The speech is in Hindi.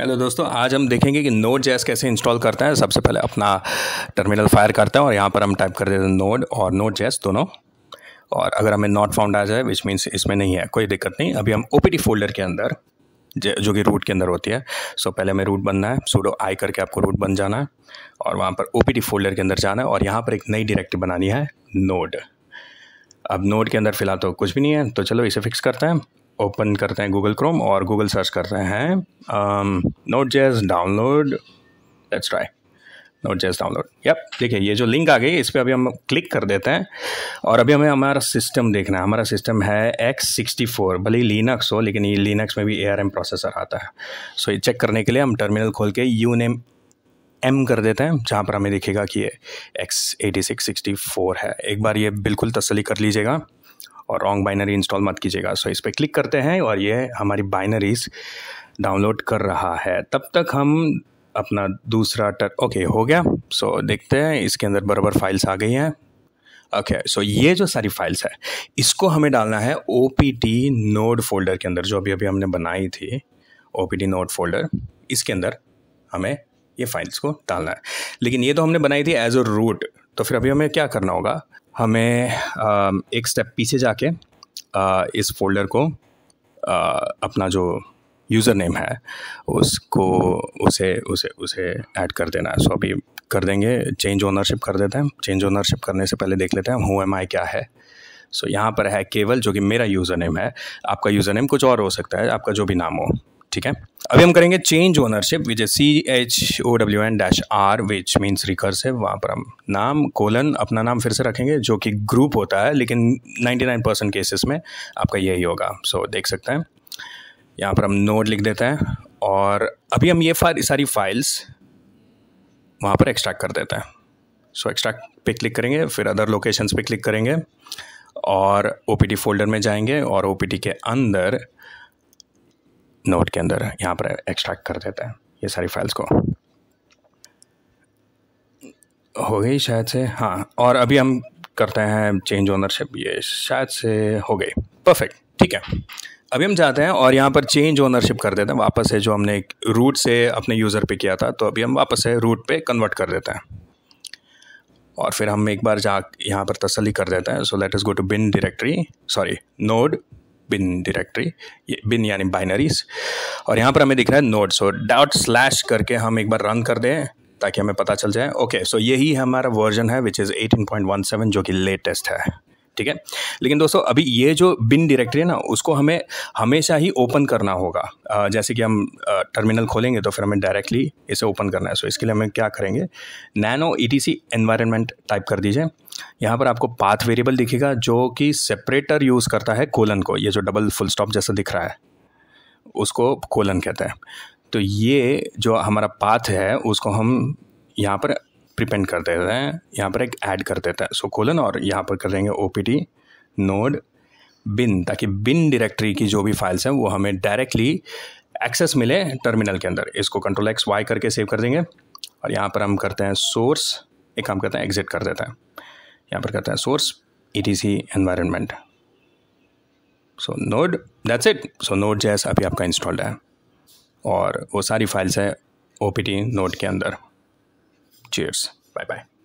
हेलो दोस्तों आज हम देखेंगे कि नोड जैस कैसे इंस्टॉल करते हैं सबसे पहले अपना टर्मिनल फायर करते हैं और यहाँ पर हम टाइप कर देते हैं नोड और नोड जैस दोनों और अगर हमें नॉट फाउंड आ जाए विच मीन्स इसमें नहीं है कोई दिक्कत नहीं अभी हम ओ फोल्डर के अंदर जो कि रूट के अंदर होती है सो पहले हमें रूट बनना है सूडो आई करके आपको रूट बन जाना है और वहाँ पर ओ फोल्डर के अंदर जाना है और यहाँ पर एक नई डायरेक्टिव बनानी है नोड अब नोड के अंदर फिलहाल तो कुछ भी नहीं है तो चलो इसे फिक्स करते हैं ओपन करते हैं गूगल क्रोम और गूगल सर्च करते हैं node JS download let's try node JS download yup देखिए ये जो लिंक आ गई इस पर अभी हम क्लिक कर देते हैं और अभी हमें हमारा सिस्टम देखना है हमारा सिस्टम है एक्स सिक्सटी फोर भले ही लीनक्स हो लेकिन ये लीनक्स में भी ए आर एम प्रोसेसर आता है सो ये चेक करने के लिए हम टर्मिनल खोल के यू नेम एम कर देते हैं जहाँ पर हमें दिखेगा कि ये X eighty six sixty four है एक बार ये बिल्कुल तसली कर लीजिएगा और रॉन्ग बाइनरी इंस्टॉल मत कीजिएगा सो इस पर क्लिक करते हैं और ये हमारी बाइनरीज डाउनलोड कर रहा है तब तक हम अपना दूसरा टर ओके हो गया सो देखते हैं इसके अंदर बराबर फाइल्स आ गई हैं ओके okay, सो so ये जो सारी फाइल्स है इसको हमें डालना है O P T node folder के अंदर जो अभी अभी हमने बनाई थी O P T node folder इसके अंदर हमें ये फाइल्स को डालना है लेकिन ये तो हमने बनाई थी एज अ रूट तो फिर अभी हमें क्या करना होगा हमें एक स्टेप पीछे जाके इस फोल्डर को अपना जो यूज़र नेम है उसको उसे उसे उसे ऐड कर देना है सो अभी कर देंगे चेंज ओनरशिप कर देते हैं चेंज ओनरशिप करने से पहले देख लेते हैं हु एम आई क्या है सो so, यहाँ पर है केवल जो कि मेरा यूज़र नेम है आपका यूज़र नेम कुछ और हो सकता है आपका जो भी नाम हो ठीक है अभी हम करेंगे change ownership which S C H O W N dash R which means है वहाँ पर हम नाम कोलन अपना नाम फिर से रखेंगे जो कि ग्रुप होता है लेकिन 99 परसेंट केसेस में आपका यही होगा सो so, देख सकते हैं यहाँ पर हम नोड लिख देते हैं और अभी हम ये सारी फाइल्स वहाँ पर एक्सट्रैक्ट कर देते हैं सो so, एक्सट्रैक्ट पे क्लिक करेंगे फिर अदर लोकेशंस पे क्लिक करेंगे और ओ फोल्डर में जाएंगे और ओ के अंदर नोट के अंदर यहाँ पर एक्सट्रैक्ट कर देते हैं ये सारी फाइल्स को हो गई शायद से हाँ और अभी हम करते हैं चेंज ओनरशिप ये शायद से हो गई परफेक्ट ठीक है अभी हम जाते हैं और यहाँ पर चेंज ओनरशिप कर देते हैं वापस से जो हमने रूट से अपने यूज़र पे किया था तो अभी हम वापस से रूट पे कन्वर्ट कर देते हैं और फिर हम एक बार जा यहाँ पर तसली कर देते हैं so let's go to bin directory sorry node bin directory bin यानी बाइनरीज और यहाँ पर हमें दिख रहा है नोट सो डॉट स्लैश करके हम एक बार रन कर दें ताकि हमें पता चल जाए ओके सो यही हमारा वर्जन है विच इज़ एटीन जो कि लेटेस्ट है ठीक है लेकिन दोस्तों अभी ये जो बिन डायरेक्टरी है ना उसको हमें हमेशा ही ओपन करना होगा जैसे कि हम टर्मिनल खोलेंगे तो फिर हमें डायरेक्टली इसे ओपन करना है सो इसके लिए हमें क्या करेंगे nano E T C environment type कर दीजिए यहाँ पर आपको पाथ वेरिएबल दिखेगा जो कि सेपरेटर यूज़ करता है कोलन को ये जो डबल फुल स्टॉप जैसा दिख रहा है उसको कोलन कहते हैं तो ये जो हमारा पाथ है उसको हम यहाँ पर प्रिपेंड कर देते हैं यहाँ पर एक ऐड कर देते हैं सो कोलन और यहाँ पर कर देंगे O P T node bin ताकि बिन डायरेक्टरी की जो भी फाइल्स हैं वो हमें डायरेक्टली एक्सेस मिले टर्मिनल के अंदर इसको कंट्रोल एक्स वाई करके सेव कर देंगे और यहाँ पर हम करते हैं सोर्स एक काम करते हैं एग्जिट कर देते हैं यहाँ पर करते हैं source E T C environment so node that's it so node JS अभी आपका इंस्टॉल्ड है और वो सारी फाइल्स है ओ पी टी नोड के अंदर Cheers. Bye bye.